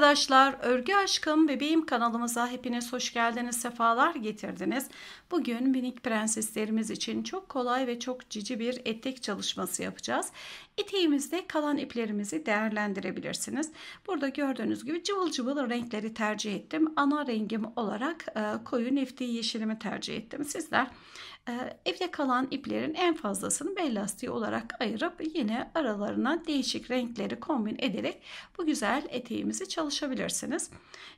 arkadaşlar, Örgü Aşkım Bebeğim kanalımıza hepiniz hoş geldiniz, sefalar getirdiniz. Bugün minik prenseslerimiz için çok kolay ve çok cici bir etek çalışması yapacağız. Eteğimizde kalan iplerimizi değerlendirebilirsiniz. Burada gördüğünüz gibi cıvıl cıvıl renkleri tercih ettim. Ana rengim olarak e, koyu nefti yeşilimi tercih ettim. Sizler ee, evde kalan iplerin en fazlasını bel lastiği olarak ayırıp yine aralarına değişik renkleri kombin ederek bu güzel eteğimizi çalışabilirsiniz.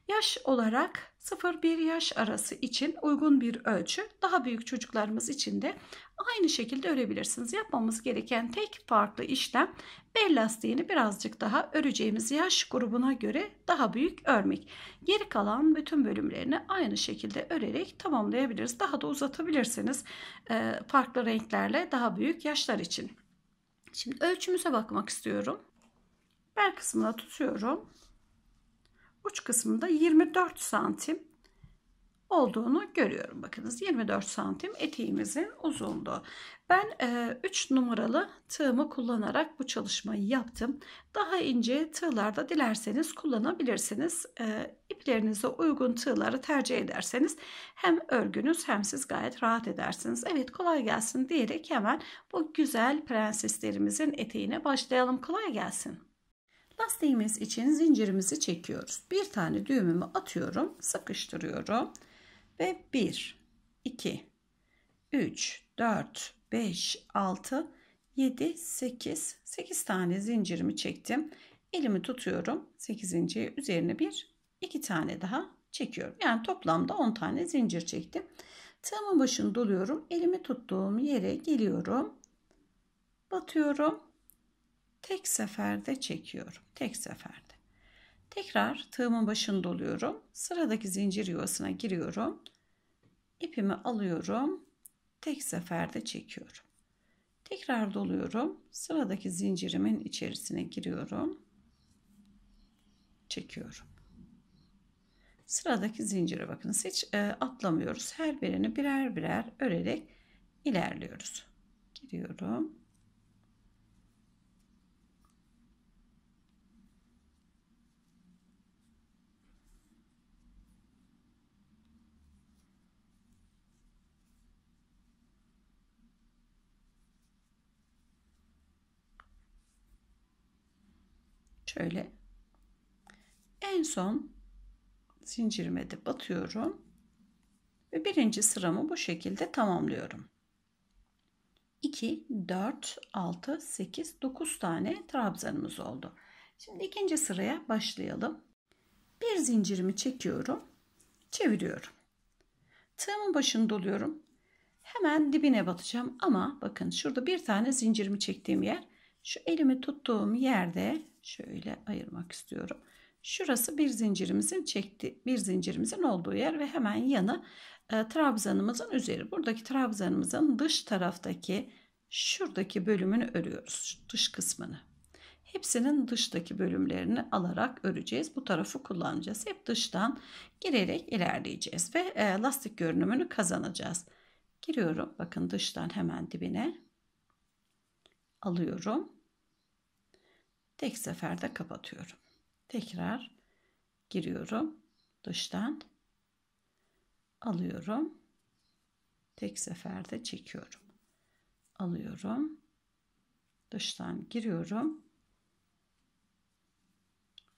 Yaş olarak 0-1 yaş arası için uygun bir ölçü. Daha büyük çocuklarımız için de aynı şekilde örebilirsiniz. Yapmamız gereken tek farklı işlem bel lastiğini birazcık daha öreceğimiz yaş grubuna göre daha büyük örmek. Geri kalan bütün bölümlerini aynı şekilde örerek tamamlayabiliriz. Daha da uzatabilirsiniz e, farklı renklerle daha büyük yaşlar için. Şimdi ölçümüze bakmak istiyorum. Bel kısmına tutuyorum uç kısmında 24 santim olduğunu görüyorum. Bakınız 24 santim eteğimizin uzunluğu. Ben e, 3 numaralı tığımı kullanarak bu çalışmayı yaptım. Daha ince tığlarda dilerseniz kullanabilirsiniz. E, iplerinize uygun tığları tercih ederseniz hem örgünüz hem siz gayet rahat edersiniz. Evet kolay gelsin diyerek hemen bu güzel prenseslerimizin eteğine başlayalım. Kolay gelsin. Lastiğimiz için zincirimizi çekiyoruz. Bir tane düğümümü atıyorum, sıkıştırıyorum ve 1 2 3 4 5 6 7 8 8 tane zincirimi çektim. Elimi tutuyorum. 8. üzerine bir iki tane daha çekiyorum. Yani toplamda 10 tane zincir çektim. Tığımın başını doluyorum. Elimi tuttuğum yere geliyorum. Batıyorum Tek seferde çekiyorum. Tek seferde. Tekrar tığımın başını doluyorum. Sıradaki zincir yuvasına giriyorum. İpimi alıyorum. Tek seferde çekiyorum. Tekrar doluyorum. Sıradaki zincirimin içerisine giriyorum. Çekiyorum. Sıradaki zincire bakınız hiç e, atlamıyoruz. Her birini birer birer örerek ilerliyoruz. Giriyorum. Şöyle. En son zincirime de batıyorum. Ve birinci sıramı bu şekilde tamamlıyorum. 2, 4, 6, 8, 9 tane trabzanımız oldu. Şimdi ikinci sıraya başlayalım. Bir zincirimi çekiyorum. Çeviriyorum. Tığımın başını doluyorum. Hemen dibine batacağım ama bakın şurada bir tane zincirimi çektiğim yer. Şu elimi tuttuğum yerde şöyle ayırmak istiyorum. Şurası bir zincirimizin çekti, bir zincirimizin olduğu yer ve hemen yanı e, trabzanımızın üzeri. Buradaki trabzanımızın dış taraftaki şuradaki bölümünü örüyoruz. Dış kısmını. Hepsinin dıştaki bölümlerini alarak öreceğiz. Bu tarafı kullanacağız. Hep dıştan girerek ilerleyeceğiz ve e, lastik görünümünü kazanacağız. Giriyorum. Bakın dıştan hemen dibine alıyorum. Tek seferde kapatıyorum. Tekrar giriyorum. Dıştan alıyorum. Tek seferde çekiyorum. Alıyorum. Dıştan giriyorum.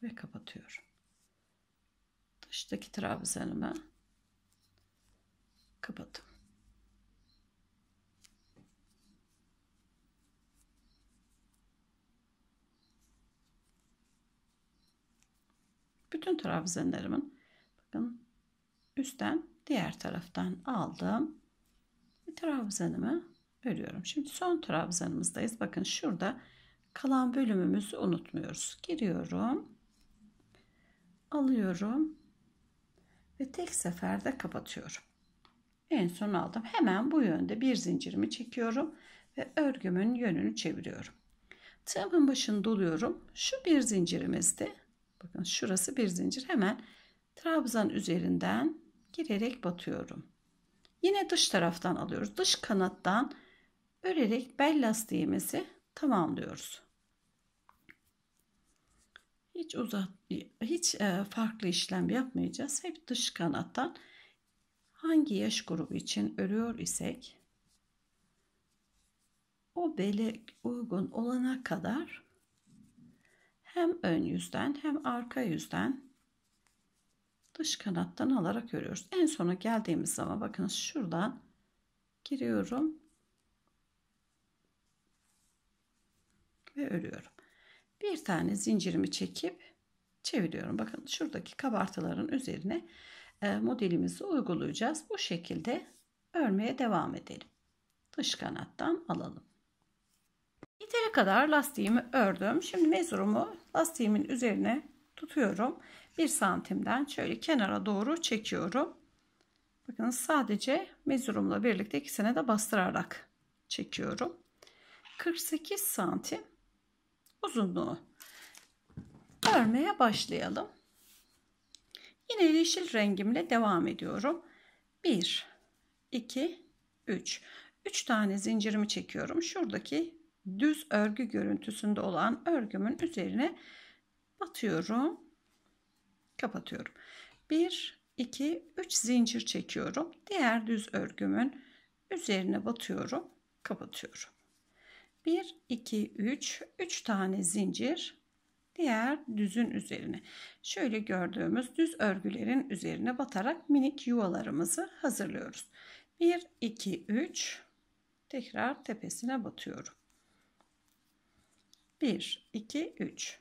Ve kapatıyorum. Dıştaki trabzanımı kapattım. bütün trabzanlarımın bakın üstten diğer taraftan aldım. Trabzanımı örüyorum. Şimdi son trabzanımızdayız. Bakın şurada kalan bölümümüzü unutmuyoruz. Giriyorum. Alıyorum. Ve tek seferde kapatıyorum. En son aldım. Hemen bu yönde bir zincirimi çekiyorum ve örgümün yönünü çeviriyorum. Tığımın başını doluyorum. Şu bir zincirimizde Bakın şurası bir zincir. Hemen trabzan üzerinden girerek batıyorum. Yine dış taraftan alıyoruz. Dış kanattan örerek bel lastiğimizi tamamlıyoruz. Hiç uzat hiç e, farklı işlem yapmayacağız. Hep dış kanattan hangi yaş grubu için örüyor isek o bele uygun olana kadar hem ön yüzden hem arka yüzden dış kanattan alarak örüyoruz. En sona geldiğimiz zaman bakın şuradan giriyorum ve örüyorum. Bir tane zincirimi çekip çeviriyorum. Bakın şuradaki kabartıların üzerine e, modelimizi uygulayacağız. Bu şekilde örmeye devam edelim. Dış kanattan alalım. Yeteri kadar lastiğimi ördüm. Şimdi mezurumu lastiğimin üzerine tutuyorum. 1 santimden şöyle kenara doğru çekiyorum. Bakın sadece mezurumla birlikte ikisine de bastırarak çekiyorum. 48 santim uzunluğu örmeye başlayalım. Yine yeşil rengimle devam ediyorum. 1 2 3 3 tane zincirimi çekiyorum. Şuradaki düz örgü görüntüsünde olan örgümün üzerine batıyorum. Kapatıyorum. 1 2 3 zincir çekiyorum. Diğer düz örgümün üzerine batıyorum, kapatıyorum. 1 2 3 3 tane zincir diğer düzün üzerine. Şöyle gördüğümüz düz örgülerin üzerine batarak minik yuvalarımızı hazırlıyoruz. 1 2 3 tekrar tepesine batıyorum. 1, 2, 3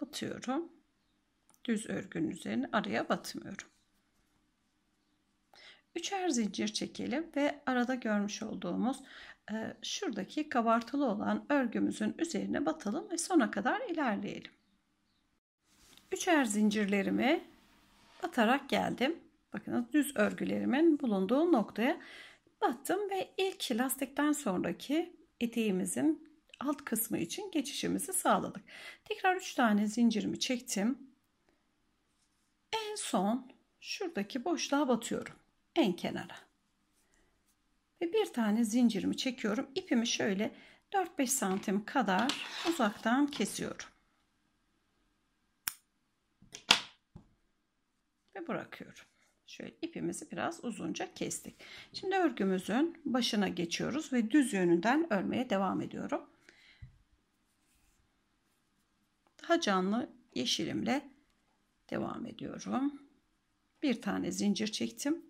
batıyorum. Düz örgünün üzerine araya batmıyorum. Üçer zincir çekelim ve arada görmüş olduğumuz e, şuradaki kabartılı olan örgümüzün üzerine batalım ve sona kadar ilerleyelim. Üçer zincirlerimi batarak geldim. Bakın düz örgülerimin bulunduğu noktaya battım ve ilk lastikten sonraki eteğimizin alt kısmı için geçişimizi sağladık. Tekrar 3 tane zincirimi çektim. En son şuradaki boşluğa batıyorum. En kenara. Ve bir tane zincirimi çekiyorum. İpimi şöyle 4-5 santim kadar uzaktan kesiyorum. Ve bırakıyorum. Şöyle ipimizi biraz uzunca kestik. Şimdi örgümüzün başına geçiyoruz ve düz yönünden örmeye devam ediyorum. ta canlı yeşilimle devam ediyorum. Bir tane zincir çektim.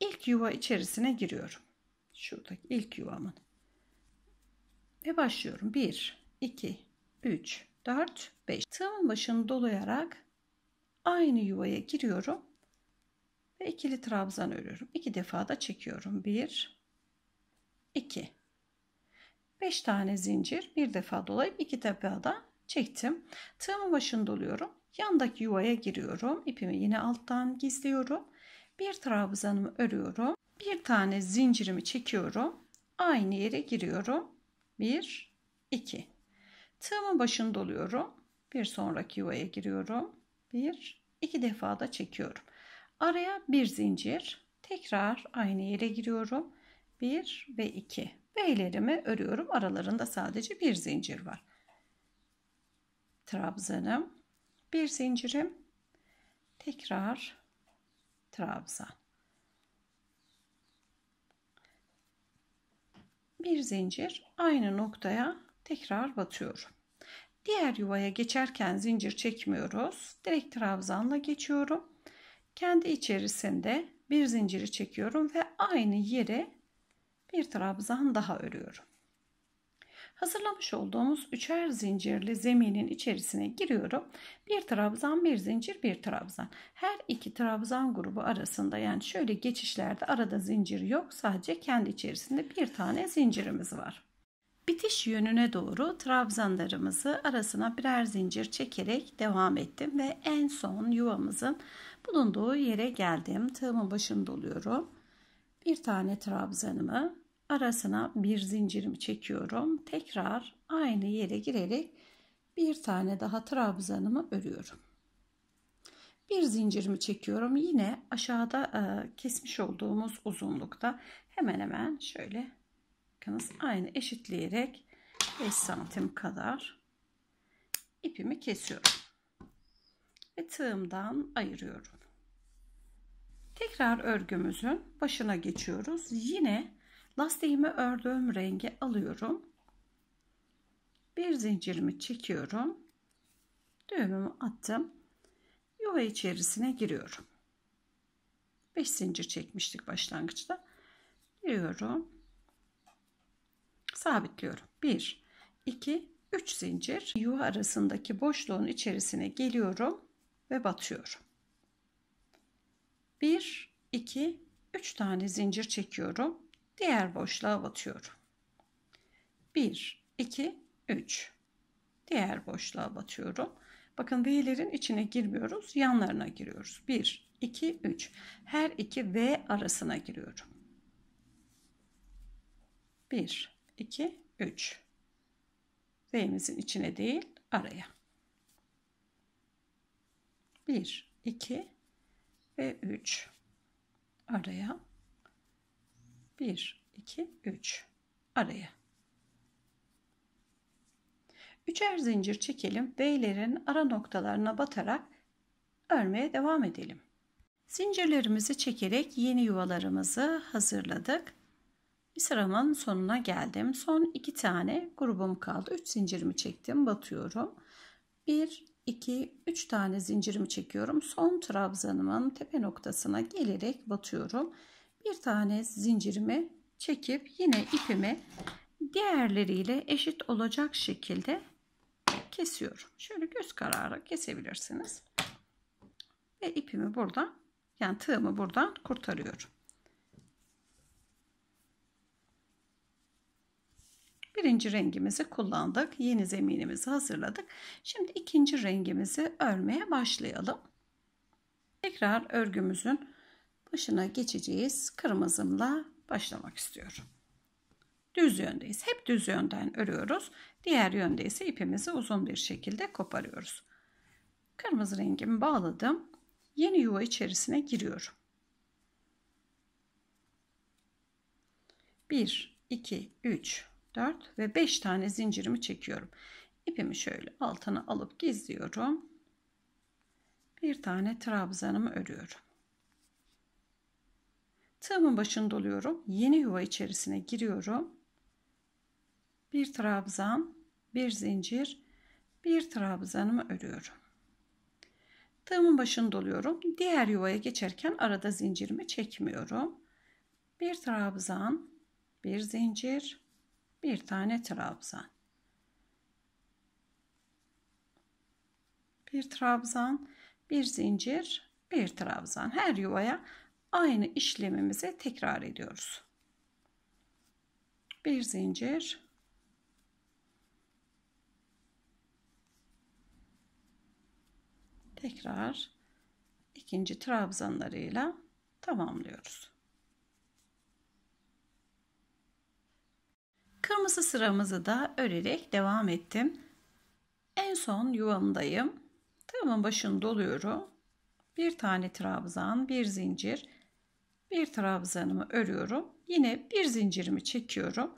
İlk yuva içerisine giriyorum. Şuradaki ilk yuvamın. Ve başlıyorum. 1, 2, 3, 4, 5. Tığımın başını dolayarak aynı yuvaya giriyorum. Ve ikili trabzan örüyorum. İki defa da çekiyorum. 1, 2, 5 tane zincir bir defa dolayıp iki tepede çektim. Tığımın başını doluyorum. Yandaki yuvaya giriyorum. İpimi yine alttan gizliyorum. Bir trabzanımı örüyorum. Bir tane zincirimi çekiyorum. Aynı yere giriyorum. 1 2 Tığımın başını doluyorum. Bir sonraki yuvaya giriyorum. 1 2 defa da çekiyorum. Araya bir zincir. Tekrar aynı yere giriyorum. 1 ve 2 ve ilerimi örüyorum. Aralarında sadece bir zincir var. Trabzanım, bir zincirim, tekrar trabzan. Bir zincir aynı noktaya tekrar batıyorum. Diğer yuvaya geçerken zincir çekmiyoruz. Direkt trabzanla geçiyorum. Kendi içerisinde bir zinciri çekiyorum ve aynı yere bir trabzan daha örüyorum. Hazırlamış olduğumuz üçer zincirli zeminin içerisine giriyorum. Bir trabzan, bir zincir, bir trabzan. Her iki trabzan grubu arasında yani şöyle geçişlerde arada zincir yok. Sadece kendi içerisinde bir tane zincirimiz var. Bitiş yönüne doğru trabzanlarımızı arasına birer zincir çekerek devam ettim ve en son yuvamızın bulunduğu yere geldim. Tığımın başını doluyorum. Bir tane trabzanımı arasına bir zincirimi çekiyorum. Tekrar aynı yere girerek bir tane daha trabzanımı örüyorum. Bir zincirimi çekiyorum. Yine aşağıda e, kesmiş olduğumuz uzunlukta hemen hemen şöyle bakınız aynı eşitleyerek 5 santim kadar ipimi kesiyorum. Ve tığımdan ayırıyorum. Tekrar örgümüzün başına geçiyoruz. Yine Lastiğimi ördüğüm rengi alıyorum. Bir zincirimi çekiyorum. Düğümümü attım. Yuva içerisine giriyorum. 5 zincir çekmiştik başlangıçta. Giriyorum. Sabitliyorum. 1 2 3 zincir yuva arasındaki boşluğun içerisine geliyorum ve batıyorum. 1 2 3 tane zincir çekiyorum. Diğer boşluğa batıyorum. 1, 2, 3. Diğer boşluğa batıyorum. Bakın V'lerin içine girmiyoruz. Yanlarına giriyoruz. 1, 2, 3. Her iki V arasına giriyorum. 1, 2, 3. V'mizin içine değil araya. 1, 2 ve 3 araya. 1, 2, 3 araya. Üçer zincir çekelim. V'lerin ara noktalarına batarak örmeye devam edelim. Zincirlerimizi çekerek yeni yuvalarımızı hazırladık. Bir sıramın sonuna geldim. Son iki tane grubum kaldı. Üç zincirimi çektim. Batıyorum. Bir, iki, üç tane zincirimi çekiyorum. Son trabzanımın tepe noktasına gelerek batıyorum bir tane zincirimi çekip yine ipimi diğerleriyle eşit olacak şekilde kesiyorum. Şöyle göz kararı kesebilirsiniz. Ve ipimi buradan yani tığımı buradan kurtarıyorum. Birinci rengimizi kullandık. Yeni zeminimizi hazırladık. Şimdi ikinci rengimizi örmeye başlayalım. Tekrar örgümüzün başına geçeceğiz. Kırmızımla başlamak istiyorum. Düz yöndeyiz. Hep düz yönden örüyoruz. Diğer yönde ise ipimizi uzun bir şekilde koparıyoruz. Kırmızı rengimi bağladım. Yeni yuva içerisine giriyorum. 1, 2, 3, 4 ve 5 tane zincirimi çekiyorum. İpimi şöyle altına alıp gizliyorum. Bir tane trabzanımı örüyorum. Tığımın başını doluyorum. Yeni yuva içerisine giriyorum. Bir trabzan, bir zincir, bir trabzanımı örüyorum. Tığımın başını doluyorum. Diğer yuvaya geçerken arada zincirimi çekmiyorum. Bir trabzan, bir zincir, bir tane trabzan. Bir trabzan, bir zincir, bir trabzan. Her yuvaya aynı işlemimizi tekrar ediyoruz. Bir zincir tekrar ikinci trabzanlarıyla tamamlıyoruz. Kırmızı sıramızı da örerek devam ettim. En son yuvamdayım. Tığımın başını doluyorum. Bir tane trabzan, bir zincir, bir trabzanımı örüyorum. Yine bir zincirimi çekiyorum.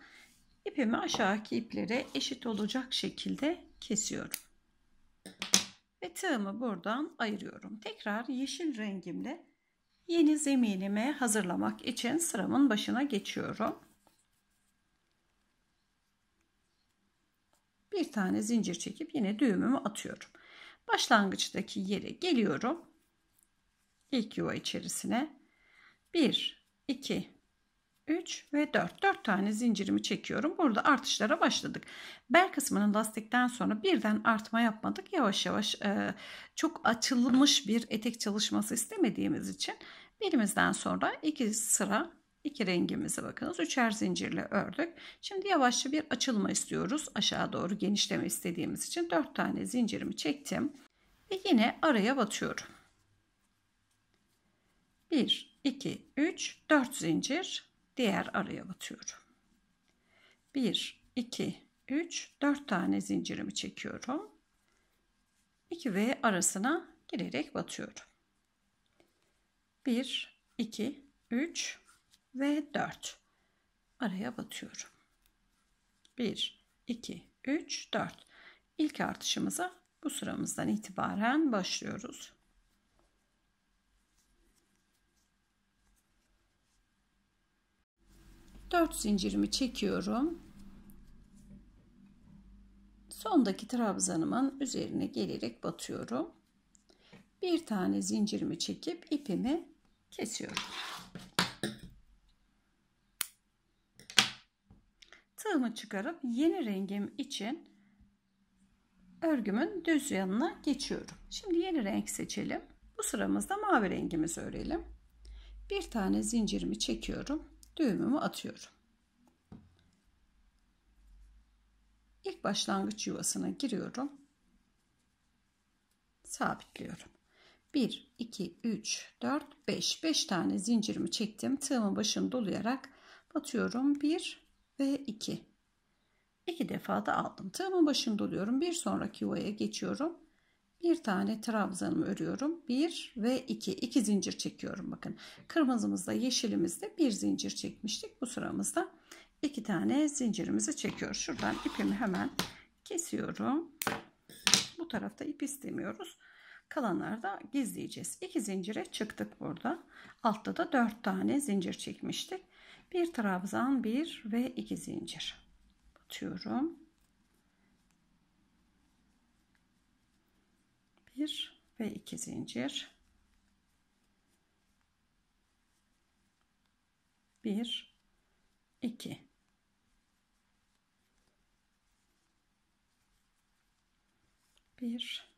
İpimi aşağıki iplere eşit olacak şekilde kesiyorum. Ve tığımı buradan ayırıyorum. Tekrar yeşil rengimle yeni zeminime hazırlamak için sıramın başına geçiyorum. Bir tane zincir çekip yine düğümümü atıyorum. Başlangıçtaki yere geliyorum. İlk yuva içerisine 1, 2, 3 ve 4. 4 tane zincirimi çekiyorum. Burada artışlara başladık. Bel kısmının lastikten sonra birden artma yapmadık. Yavaş yavaş e, çok açılmış bir etek çalışması istemediğimiz için birimizden sonra iki sıra iki rengimizi bakınız. Üçer zincirle ördük. Şimdi yavaşça bir açılma istiyoruz. Aşağı doğru genişleme istediğimiz için 4 tane zincirimi çektim. Ve yine araya batıyorum. 1, 2, 3, 4 zincir diğer araya batıyorum. 1, 2, 3, 4 tane zincirimi çekiyorum. 2 ve arasına girerek batıyorum. 1, 2, 3 ve 4 araya batıyorum. 1, 2, 3, 4 ilk artışımıza bu sıramızdan itibaren başlıyoruz. 4 zincirimi çekiyorum. Sondaki trabzanımın üzerine gelerek batıyorum. Bir tane zincirimi çekip ipimi kesiyorum. Tığımı çıkarıp yeni rengim için örgümün düz yanına geçiyorum. Şimdi yeni renk seçelim. Bu sıramızda mavi rengimizi örelim. Bir tane zincirimi çekiyorum düğümümü atıyorum. İlk başlangıç yuvasına giriyorum. Sabitliyorum. 1, 2, 3, 4, 5. 5 tane zincirimi çektim. Tığımın başını dolayarak batıyorum. 1 ve 2. 2 defa da aldım. Tığımın başını doluyorum. Bir sonraki yuvaya geçiyorum bir tane trabzanımı örüyorum. 1 ve 2. 2 zincir çekiyorum bakın. Kırmızımızda yeşilimizde bir zincir çekmiştik. Bu sıramızda iki tane zincirimizi çekiyor. Şuradan ipimi hemen kesiyorum. Bu tarafta ip istemiyoruz. Kalanları da gizleyeceğiz. 2 zincire çıktık burada. Altta da 4 tane zincir çekmiştik. Bir trabzan, bir ve iki zincir. Batıyorum. bir ve iki zincir. Bir, iki. Bir,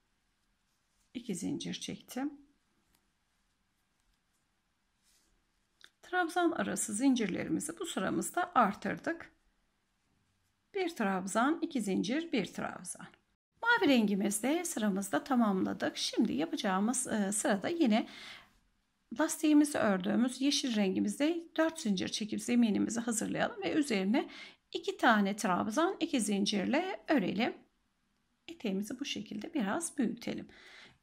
iki zincir çektim. Trabzan arası zincirlerimizi bu sıramızda artırdık. Bir trabzan, iki zincir, bir trabzan. Mavi rengimizde sıramızda tamamladık. Şimdi yapacağımız e, sırada yine lastiğimizi ördüğümüz yeşil rengimizde 4 zincir çekip zeminimizi hazırlayalım ve üzerine 2 tane trabzan 2 zincirle örelim. Eteğimizi bu şekilde biraz büyütelim.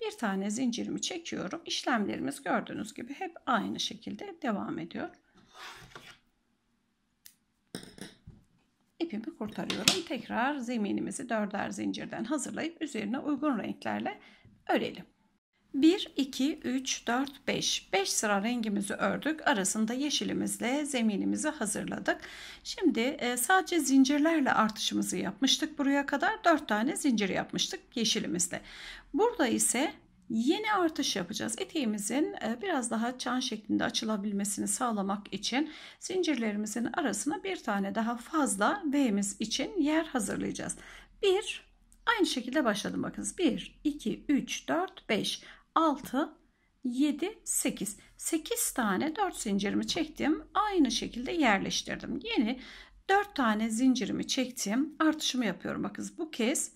Bir tane zincirimi çekiyorum. İşlemlerimiz gördüğünüz gibi hep aynı şekilde devam ediyor. ipimi kurtarıyorum. Tekrar zeminimizi dörder zincirden hazırlayıp üzerine uygun renklerle örelim. 1, 2, 3, 4, 5. 5 sıra rengimizi ördük. Arasında yeşilimizle zeminimizi hazırladık. Şimdi e, sadece zincirlerle artışımızı yapmıştık buraya kadar. 4 tane zincir yapmıştık yeşilimizle. Burada ise Yeni artış yapacağız. Eteğimizin e, biraz daha çan şeklinde açılabilmesini sağlamak için zincirlerimizin arasına bir tane daha fazla V'miz için yer hazırlayacağız. 1 aynı şekilde başladım bakınız. 1 2 3 4 5 6 7 8. 8 tane 4 zincirimi çektim. Aynı şekilde yerleştirdim. Yeni 4 tane zincirimi çektim. Artışımı yapıyorum. Bakınız bu kez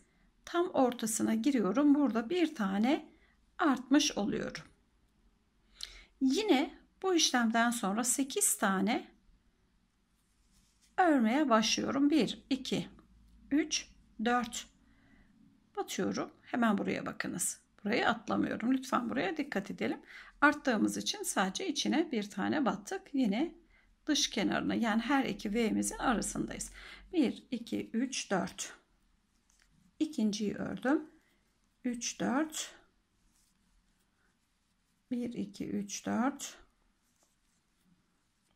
tam ortasına giriyorum. Burada bir tane artmış oluyorum. Yine bu işlemden sonra 8 tane örmeye başlıyorum. 1, 2, 3, 4 batıyorum. Hemen buraya bakınız. Burayı atlamıyorum. Lütfen buraya dikkat edelim. Arttığımız için sadece içine bir tane battık. Yine dış kenarına yani her iki V'mizin arasındayız. 1, 2, 3, 4. İkinciyi ördüm. 3, 4. 1 2 3 4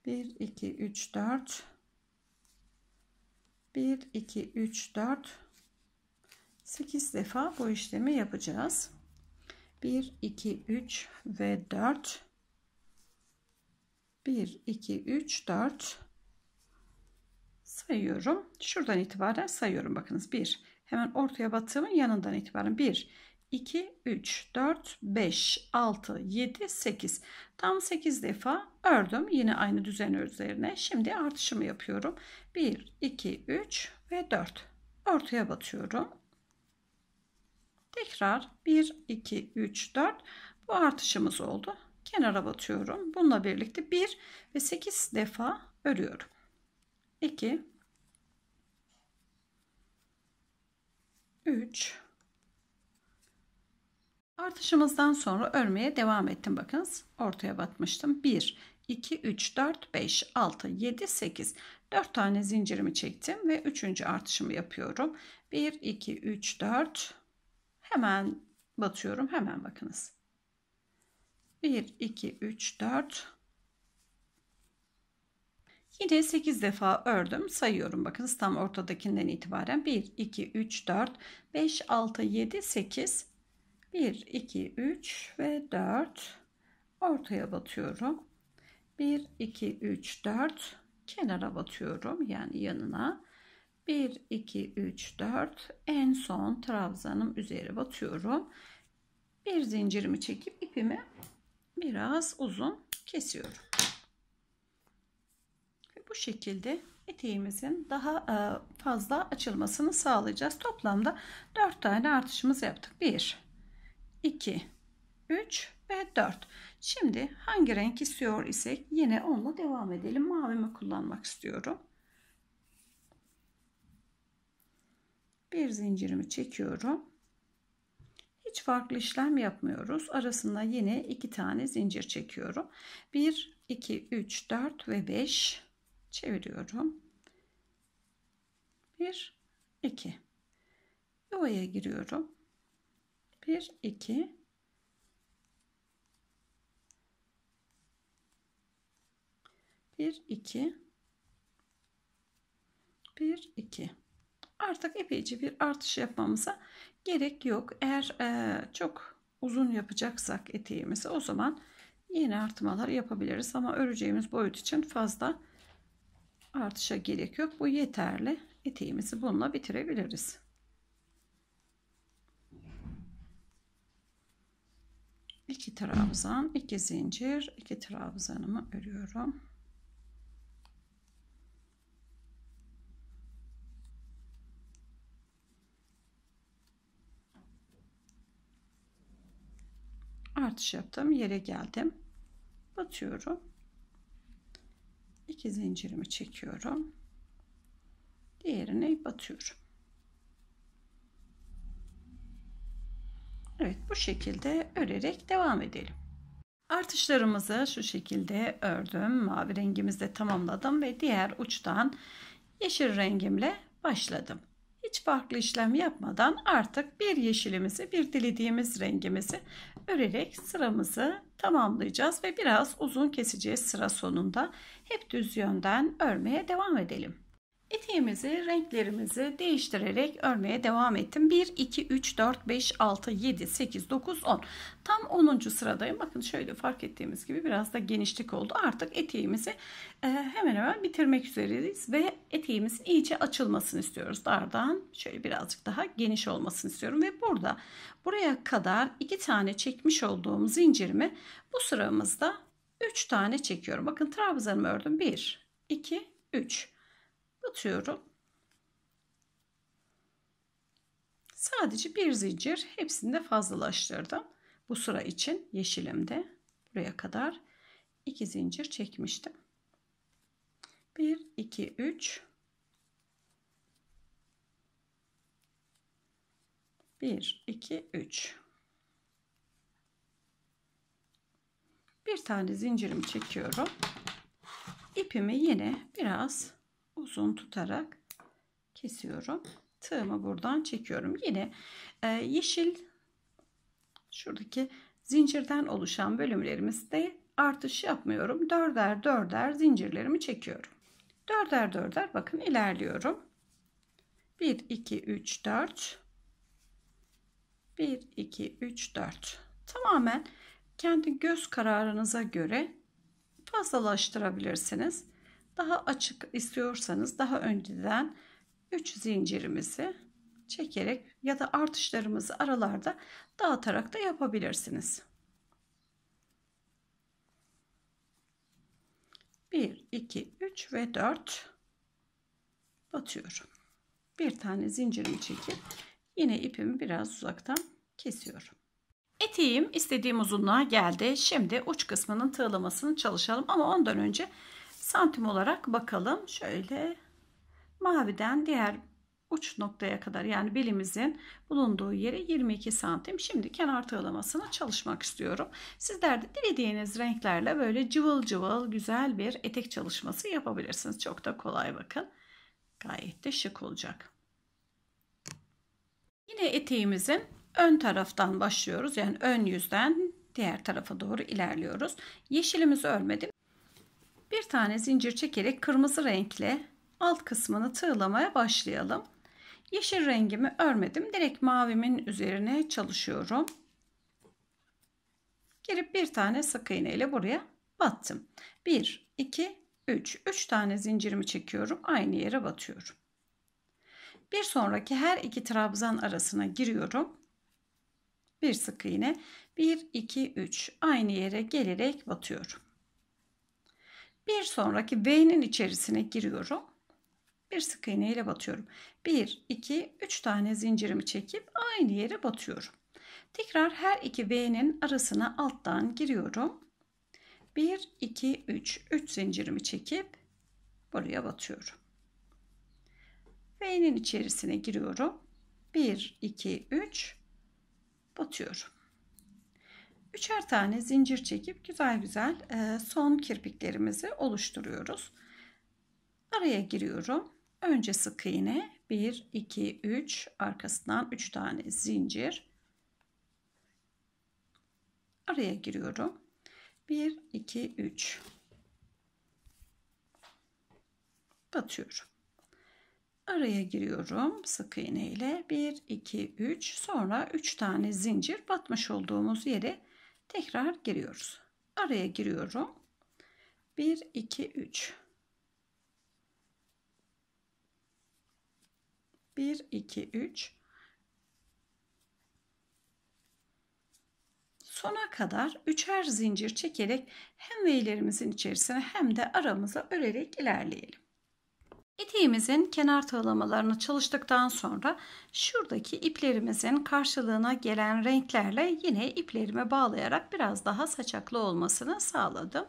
1 2 3 4 1 2 3 4 8 defa bu işlemi yapacağız 1 2 3 ve 4 1 2 3 4 sayıyorum şuradan itibaren sayıyorum bakınız 1 hemen ortaya battığımın yanından itibaren 1 2, 3, 4, 5, 6, 7, 8. Tam 8 defa ördüm. Yine aynı düzen üzerine. Şimdi artışımı yapıyorum. 1, 2, 3 ve 4. Ortaya batıyorum. Tekrar 1, 2, 3, 4. Bu artışımız oldu. Kenara batıyorum. Bununla birlikte 1 ve 8 defa örüyorum. 2, 3, Artışımızdan sonra örmeye devam ettim. Bakınız ortaya batmıştım. 1, 2, 3, 4, 5, 6, 7, 8. 4 tane zincirimi çektim ve 3. artışımı yapıyorum. 1, 2, 3, 4. Hemen batıyorum. Hemen bakınız. 1, 2, 3, 4. Yine 8 defa ördüm. Sayıyorum bakınız tam ortadakinden itibaren. 1, 2, 3, 4, 5, 6, 7, 8. 1, 2, 3 ve 4 ortaya batıyorum. 1, 2, 3, 4 kenara batıyorum yani yanına. 1, 2, 3, 4 en son trabzanım üzeri batıyorum. Bir zincirimi çekip ipimi biraz uzun kesiyorum. Ve bu şekilde eteğimizin daha e, fazla açılmasını sağlayacağız. Toplamda 4 tane artışımız yaptık. 1 2, 3 ve 4. Şimdi hangi renk istiyor isek yine onunla devam edelim. Mavimi kullanmak istiyorum. Bir zincirimi çekiyorum. Hiç farklı işlem yapmıyoruz. Arasında yine iki tane zincir çekiyorum. 1, 2, 3, 4 ve 5 çeviriyorum. 1, 2. Yuvaya giriyorum. 1 2 1 2 1 2 artık epeyce bir artış yapmamıza gerek yok eğer e, çok uzun yapacaksak eteğimizi o zaman yeni artmalar yapabiliriz ama öreceğimiz boyut için fazla artışa gerek yok bu yeterli eteğimizi bununla bitirebiliriz 2 trabzan, 2 zincir, 2 trabzanımı örüyorum. artış yaptım yere geldim batıyorum iki zincirimi çekiyorum diğerine batıyorum Evet bu şekilde örerek devam edelim. Artışlarımızı şu şekilde ördüm. Mavi rengimizle tamamladım ve diğer uçtan yeşil rengimle başladım. Hiç farklı işlem yapmadan artık bir yeşilimizi bir dilediğimiz rengimizi örerek sıramızı tamamlayacağız ve biraz uzun keseceğiz sıra sonunda. Hep düz yönden örmeye devam edelim. Eteğimizi, renklerimizi değiştirerek örmeye devam ettim. 1, 2, 3, 4, 5, 6, 7, 8, 9, 10. Tam 10. sıradayım. Bakın şöyle fark ettiğimiz gibi biraz da genişlik oldu. Artık eteğimizi e, hemen hemen bitirmek üzereyiz ve eteğimizin iyice açılmasını istiyoruz. Dardan şöyle birazcık daha geniş olmasını istiyorum ve burada buraya kadar iki tane çekmiş olduğum zincirimi bu sıramızda 3 tane çekiyorum. Bakın trabzanımı ördüm. 1, 2, 3 batıyorum. Sadece bir zincir hepsini de fazlalaştırdım. Bu sıra için yeşilimde buraya kadar iki zincir çekmiştim. 1 2 3 1 2 3 bir tane zincirimi çekiyorum. İpimi yine biraz uzun tutarak kesiyorum. Tığımı buradan çekiyorum. Yine e, yeşil şuradaki zincirden oluşan bölümlerimizde artış yapmıyorum. Dörder dörder zincirlerimi çekiyorum. Dörder dörder bakın ilerliyorum. 1 2 3 4 1 2 3 4 tamamen kendi göz kararınıza göre fazlalaştırabilirsiniz. Daha açık istiyorsanız daha önceden 3 zincirimizi çekerek ya da artışlarımızı aralarda dağıtarak da yapabilirsiniz. 1, 2, 3 ve 4 batıyorum. Bir tane zincirimi çekip yine ipimi biraz uzaktan kesiyorum. Eteğim istediğim uzunluğa geldi. Şimdi uç kısmının tığlamasını çalışalım ama ondan önce santim olarak bakalım. Şöyle maviden diğer uç noktaya kadar yani belimizin bulunduğu yere 22 santim. Şimdi kenar tığlamasına çalışmak istiyorum. Sizler de dilediğiniz renklerle böyle cıvıl cıvıl güzel bir etek çalışması yapabilirsiniz. Çok da kolay bakın. Gayet de şık olacak. Yine eteğimizin ön taraftan başlıyoruz. Yani ön yüzden diğer tarafa doğru ilerliyoruz. Yeşilimizi örmedim. Bir tane zincir çekerek kırmızı renkle alt kısmını tığlamaya başlayalım. Yeşil rengimi örmedim. Direkt mavimin üzerine çalışıyorum. Girip bir tane sık iğne ile buraya battım. 1, 2, 3. 3 tane zincirimi çekiyorum. Aynı yere batıyorum. Bir sonraki her iki trabzan arasına giriyorum. Bir sık iğne. 1, 2, 3. Aynı yere gelerek batıyorum. Bir sonraki V'nin içerisine giriyorum. Bir sık iğne ile batıyorum. 1, 2, 3 tane zincirimi çekip aynı yere batıyorum. Tekrar her iki V'nin arasına alttan giriyorum. 1, 2, 3. 3 zincirimi çekip buraya batıyorum. V'nin içerisine giriyorum. 1, 2, 3 batıyorum. Üçer tane zincir çekip güzel güzel e, son kirpiklerimizi oluşturuyoruz. Araya giriyorum. Önce sık iğne 1 2 3 arkasından 3 tane zincir. Araya giriyorum. 1 2 3 batıyorum. Araya giriyorum sık iğne ile 1 2 3 sonra 3 tane zincir batmış olduğumuz yeri. Tekrar giriyoruz. Araya giriyorum. 1, 2, 3. 1, 2, 3. Sona kadar üçer zincir çekerek hem veylerimizin içerisine hem de aramıza örerek ilerleyelim. Eteğimizin kenar tığlamalarını çalıştıktan sonra şuradaki iplerimizin karşılığına gelen renklerle yine iplerimi bağlayarak biraz daha saçaklı olmasını sağladım.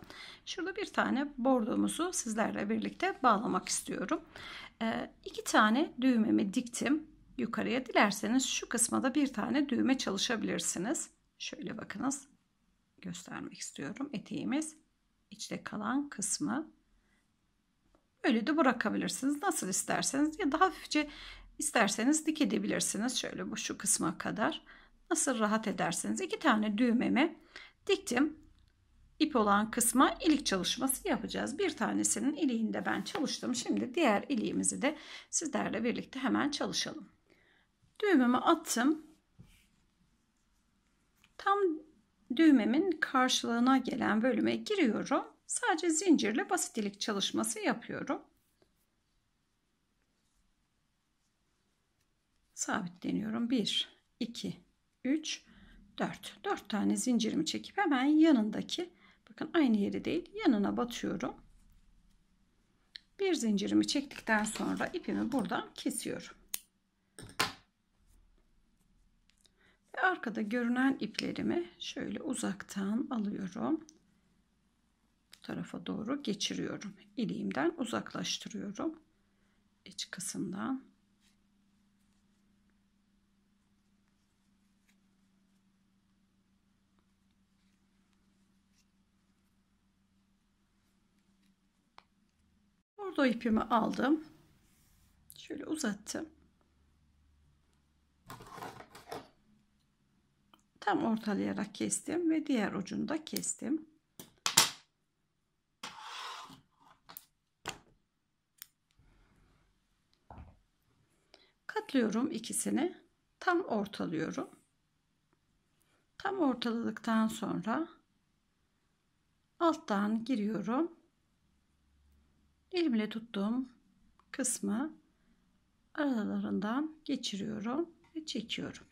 Şurada bir tane bordomuzu sizlerle birlikte bağlamak istiyorum. Ee, iki tane düğmemi diktim yukarıya. Dilerseniz şu kısmada bir tane düğme çalışabilirsiniz. Şöyle bakınız göstermek istiyorum eteğimiz içte kalan kısmı Öyle de bırakabilirsiniz. Nasıl isterseniz ya da hafifçe isterseniz dikebilirsiniz Şöyle bu şu kısma kadar. Nasıl rahat ederseniz. iki tane düğmemi diktim. ip olan kısma ilik çalışması yapacağız. Bir tanesinin iliğinde ben çalıştım. Şimdi diğer iliğimizi de sizlerle birlikte hemen çalışalım. Düğmemi attım. Tam düğmemin karşılığına gelen bölüme giriyorum Sadece zincirle basit ilik çalışması yapıyorum. Sabitleniyorum. 1, 2, 3, 4. 4 tane zincirimi çekip hemen yanındaki bakın aynı yeri değil yanına batıyorum. Bir zincirimi çektikten sonra ipimi buradan kesiyorum. Ve arkada görünen iplerimi şöyle uzaktan alıyorum tarafa doğru geçiriyorum. İliğimden uzaklaştırıyorum. iç kısımdan. Bordo ipimi aldım. Şöyle uzattım. Tam ortalayarak kestim ve diğer ucunda kestim. topluyorum ikisini. Tam ortalıyorum. Tam ortaladıktan sonra alttan giriyorum. Elimle tuttuğum kısmı aralarından geçiriyorum ve çekiyorum.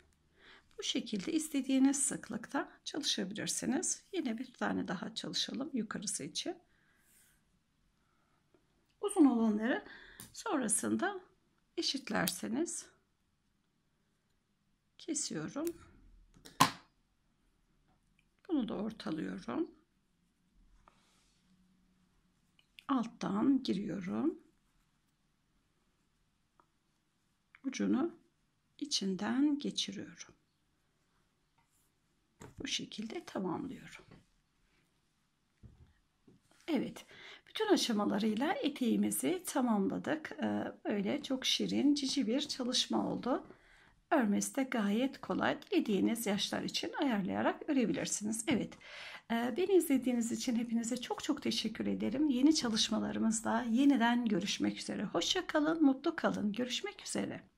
Bu şekilde istediğiniz sıklıkta çalışabilirsiniz. Yine bir tane daha çalışalım yukarısı için. Uzun olanları sonrasında eşitlerseniz kesiyorum. Bunu da ortalıyorum. Alttan giriyorum. Ucunu içinden geçiriyorum. Bu şekilde tamamlıyorum. Evet, bütün aşamalarıyla eteğimizi tamamladık. Ee, öyle çok şirin, cici bir çalışma oldu. Örmesi de gayet kolay. Dilediğiniz yaşlar için ayarlayarak örebilirsiniz. Evet. E, beni izlediğiniz için hepinize çok çok teşekkür ederim. Yeni çalışmalarımızda yeniden görüşmek üzere. Hoşça kalın, mutlu kalın. Görüşmek üzere.